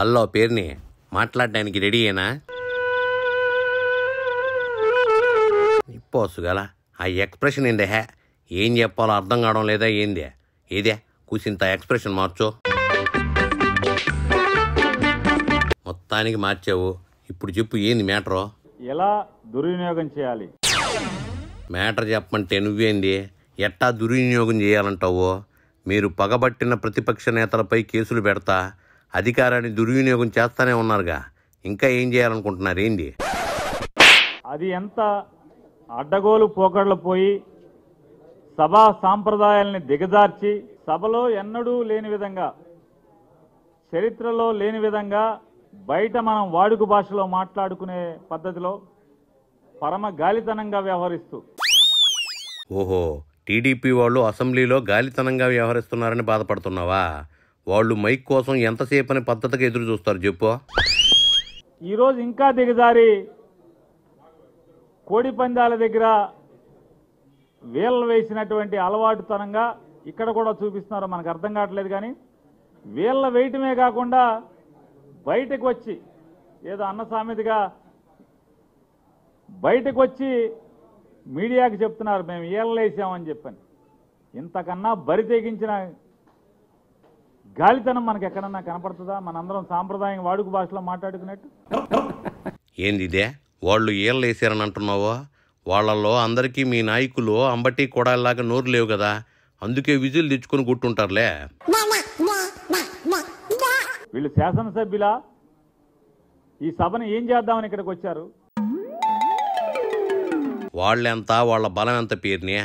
hello పేరుని మాట్లాడడానికి ready అయినా నిప్పోసుగల ఆ ఎక్స్ప్రెషన్ ఏంది హే ఏం చెప్పాలో అర్థం కావడం లేదా ఏంది ఏదే కూసింత ఎక్స్ప్రెషన్ మార్చు మొత్తానికి మార్చావు ఇప్పుడు చెప్పు ఏంది మ్యాటరు ఎలా దుర్వినియోగం చేయాలి మ్యాటర్ చెప్పమంటే నువ్వేంది ఎట్టా దుర్వినియోగం చేయాలంటావు మీరు పగబట్టిన ప్రతిపక్ష నేతలపై కేసులు పెడతా అధికారాన్ని దుర్వినియోగం చేస్తూనే ఉన్నారుగా ఇంకా ఏం చేయాలనుకుంటున్నారు ఏంటి అది ఎంత అడ్డగోలు పోకడలు పోయి సభా సాంప్రదాయాల్ని దిగజార్చి సభలో ఎన్నడూ లేని విధంగా చరిత్రలో లేని విధంగా బయట మనం వాడుక భాషలో మాట్లాడుకునే పద్ధతిలో పరమ గాలితనంగా వ్యవహరిస్తూ ఓహో టీడీపీ వాళ్ళు అసెంబ్లీలో గాలితనంగా వ్యవహరిస్తున్నారని బాధపడుతున్నావా వాళ్ళు మైక్ కోసం ఎంతసేపు అనే పద్ధతిగా ఎదురు చూస్తారు చెప్పు ఈరోజు ఇంకా దిగజారి కోడి పందాల దగ్గర వేళ్ళ వేసినటువంటి అలవాటుతనంగా ఇక్కడ కూడా చూపిస్తున్నారు మనకు అర్థం కావట్లేదు కానీ వేళ్ళ వేయటమే కాకుండా బయటకు వచ్చి ఏదో అన్న సామెతగా బయటకు వచ్చి మీడియాకి చెప్తున్నారు మేము ఏళ్ళ వేసామని చెప్పని ఇంతకన్నా బరి తెగించిన గాలితనం మనకు ఎక్కడన్నా కనపడుతుందా మనందరం సాంప్రదాయం వాడుక భాషలో మాట్లాడుకున్నట్టు ఏంది వాళ్ళు ఏళ్ళు వేసారని అంటున్నావో వాళ్ళల్లో అందరికీ మీ నాయకులు అంబటి కొడాలాగా నోరు లేవు కదా అందుకే విజులు తెచ్చుకొని గుట్టుంటారులే వీళ్ళు శాసనసభ్యుల ఈ సభను ఏం చేద్దామని ఇక్కడికి వచ్చారు వాళ్ళెంత వాళ్ళ బలం ఎంత పేరుని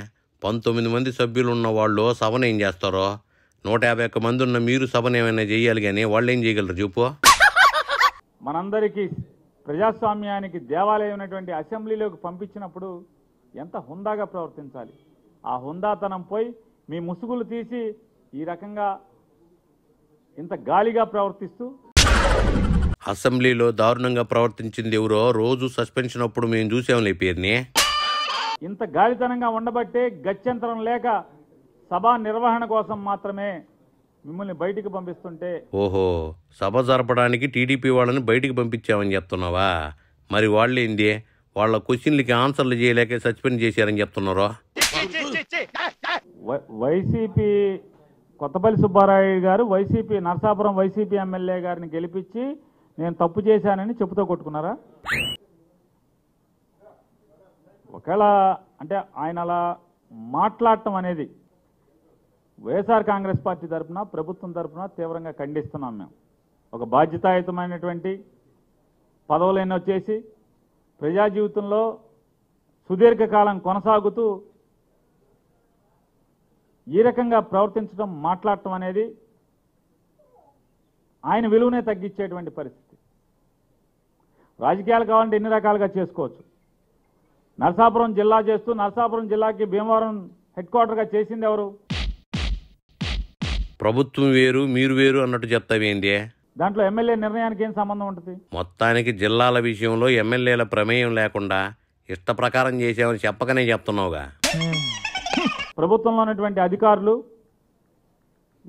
పంతొమ్మిది మంది సభ్యులు ఉన్న వాళ్ళు సభను ఏం చేస్తారో నూట యాభై ఒక్క మంది ఉన్న మీరు సభను ఏమైనా చేయాలి కానీ వాళ్ళు ఏం చేయగలరు చెప్పు మనందరికీ ప్రజాస్వామ్యానికి దేవాలయం ఉన్నటువంటి అసెంబ్లీలోకి పంపించినప్పుడు ఎంత హుందాగా ప్రవర్తించాలి ఆ హుందాతనం పోయి మీ ముసుగులు తీసి ఈ రకంగా ఇంత గాలిగా ప్రవర్తిస్తూ అసెంబ్లీలో దారుణంగా ప్రవర్తించింది ఎవరో రోజు సస్పెన్షన్ అప్పుడు మేము చూసాం పేరుని ఇంత గాలితనంగా ఉండబట్టే గత్యంతరం లేక సభా నిర్వహణ కోసం మాత్రమే మిమ్మల్ని బయటికి పంపిస్తుంటే ఓహో సభ జరపడానికి టీడీపీ వాళ్ళని బయటికి పంపించామని చెప్తున్నావా మరి వాళ్ళు ఏంది వాళ్ళ క్వశ్చన్లకి ఆన్సర్లు చేయలేక సస్పెండ్ చేశారని చెప్తున్నారు వైసీపీ కొత్తపల్లి సుబ్బారాయుడు గారు వైసీపీ నర్సాపురం వైసీపీ ఎమ్మెల్యే గారిని గెలిపించి నేను తప్పు చేశానని చెప్పుతో కొట్టుకున్నారా ఒకవేళ అంటే ఆయన అలా మాట్లాడటం అనేది వైఎస్ఆర్ కాంగ్రెస్ పార్టీ తరఫున ప్రభుత్వం తరఫున తీవ్రంగా ఖండిస్తున్నాం మేము ఒక బాధ్యతాయుతమైనటువంటి పదవులైన వచ్చేసి ప్రజా జీవితంలో సుదీర్ఘకాలం కొనసాగుతూ ఈ రకంగా ప్రవర్తించడం మాట్లాడటం అనేది ఆయన విలువనే తగ్గించేటువంటి పరిస్థితి రాజకీయాలు కావాలంటే ఎన్ని రకాలుగా చేసుకోవచ్చు నరసాపురం జిల్లా చేస్తూ నరసాపురం జిల్లాకి భీమవరం హెడ్ క్వార్టర్గా చేసింది ఎవరు ప్రభుత్వం వేరు మీరు వేరు అన్నట్టు చెప్తావేందే దాంట్లో ఎమ్మెల్యే నిర్ణయానికి ఏం సంబంధం ఉంటుంది మొత్తానికి జిల్లాల విషయంలో ఎమ్మెల్యేల ప్రమేయం లేకుండా ఇష్ట ప్రకారం చేసామని చెప్పకనే చెప్తున్నావుగా ప్రభుత్వంలో ఉన్నటువంటి అధికారులు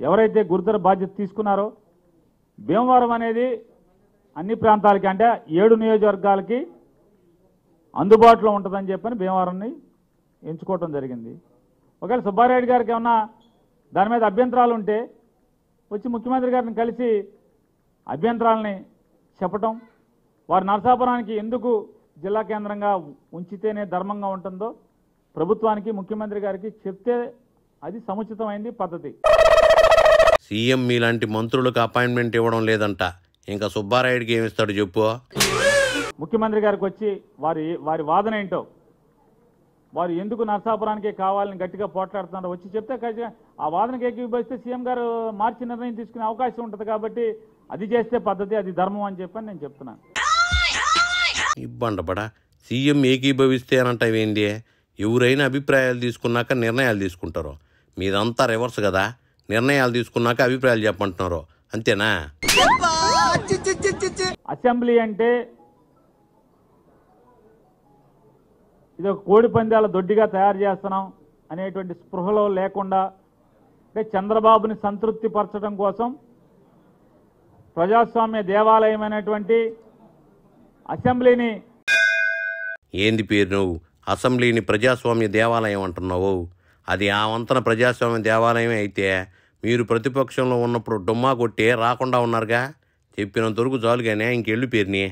ఎవరైతే గురుతర బాధ్యత తీసుకున్నారో భీమవరం అనేది అన్ని ప్రాంతాలకి అంటే ఏడు నియోజకవర్గాలకి అందుబాటులో ఉంటుందని చెప్పని భీమవరంని ఎంచుకోవటం జరిగింది ఒకవేళ సుబ్బారెడ్డి గారికి ఏమన్నా దాని మీద అభ్యంతరాలు ఉంటే వచ్చి ముఖ్యమంత్రి గారిని కలిసి అభ్యంతరాలని చెప్పటం వారు నరసాపురానికి ఎందుకు జిల్లా కేంద్రంగా ఉంచితేనే ధర్మంగా ఉంటుందో ప్రభుత్వానికి ముఖ్యమంత్రి గారికి చెప్తే అది సముచితమైంది పద్ధతి సీఎం మీలాంటి మంత్రులకు అపాయింట్మెంట్ ఇవ్వడం లేదంట ఇంకా సుబ్బారాయుడికి ఏమిస్తాడు చెప్పు ముఖ్యమంత్రి గారికి వచ్చి వారి వారి వాదన ఏంటో వారు ఎందుకు నర్సాపురానికే కావాలని గట్టిగా పోట్లాడుతున్నారు వచ్చి చెప్తే ఆ వాదనకి ఏకీభవిస్తే సీఎం గారు మార్చి నిర్ణయం తీసుకునే అవకాశం ఉంటుంది కాబట్టి అది చేస్తే పద్ధతి అది ధర్మం అని చెప్పని నేను చెప్తున్నాను ఇబ్బండపడా సీఎం ఏకీభవిస్తే అనంటావేంది ఎవరైనా అభిప్రాయాలు తీసుకున్నాక నిర్ణయాలు తీసుకుంటారు మీదంతా రివర్స్ కదా నిర్ణయాలు తీసుకున్నాక అభిప్రాయాలు చెప్పంటున్నారు అంతేనా అసెంబ్లీ అంటే ఇది ఒక కోడి పందాల దొడ్డిగా తయారు చేస్తున్నాం అనేటువంటి స్పృహలో లేకుండా అంటే చంద్రబాబుని సంతృప్తి పరచడం కోసం ప్రజాస్వామ్య దేవాలయం అనేటువంటి అసెంబ్లీని ఏంది పేరు నువ్వు అసెంబ్లీని ప్రజాస్వామ్య దేవాలయం అంటున్నావు అది ఆ వంతన ప్రజాస్వామ్య దేవాలయమే అయితే మీరు ప్రతిపక్షంలో ఉన్నప్పుడు డొమ్మా కొట్టి రాకుండా ఉన్నారుగా చెప్పినంత వరకు చాలుగానే ఇంకెళ్ళు పేరుని